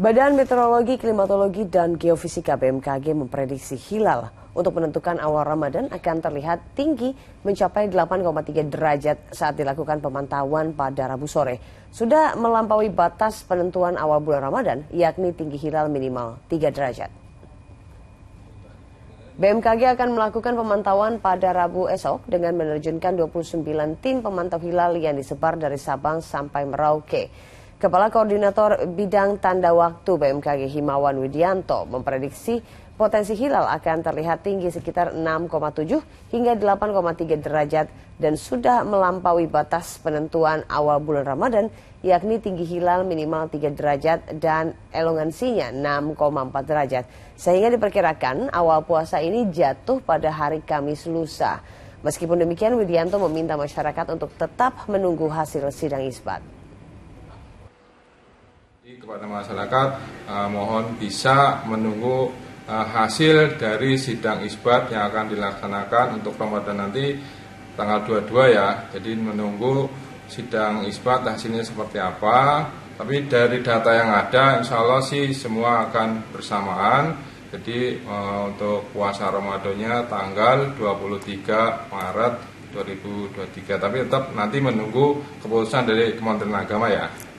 Badan Meteorologi, Klimatologi, dan Geofisika BMKG memprediksi hilal untuk menentukan awal Ramadan akan terlihat tinggi mencapai 8,3 derajat saat dilakukan pemantauan pada Rabu sore. Sudah melampaui batas penentuan awal bulan Ramadan, yakni tinggi hilal minimal 3 derajat. BMKG akan melakukan pemantauan pada Rabu esok dengan menerjunkan 29 tim pemantau hilal yang disebar dari Sabang sampai Merauke. Kepala Koordinator Bidang Tanda Waktu BMKG Himawan Widianto memprediksi potensi hilal akan terlihat tinggi sekitar 6,7 hingga 8,3 derajat dan sudah melampaui batas penentuan awal bulan Ramadan yakni tinggi hilal minimal 3 derajat dan elongansinya 6,4 derajat sehingga diperkirakan awal puasa ini jatuh pada hari Kamis lusa. Meskipun demikian Widianto meminta masyarakat untuk tetap menunggu hasil sidang isbat kepada masyarakat uh, mohon bisa menunggu uh, hasil dari sidang isbat yang akan dilaksanakan untuk Ramadan nanti tanggal 22 ya. Jadi menunggu sidang isbat hasilnya seperti apa. Tapi dari data yang ada insya Allah sih semua akan bersamaan. Jadi uh, untuk puasa Ramadannya tanggal 23 Maret 2023 tapi tetap nanti menunggu keputusan dari Kementerian Agama ya.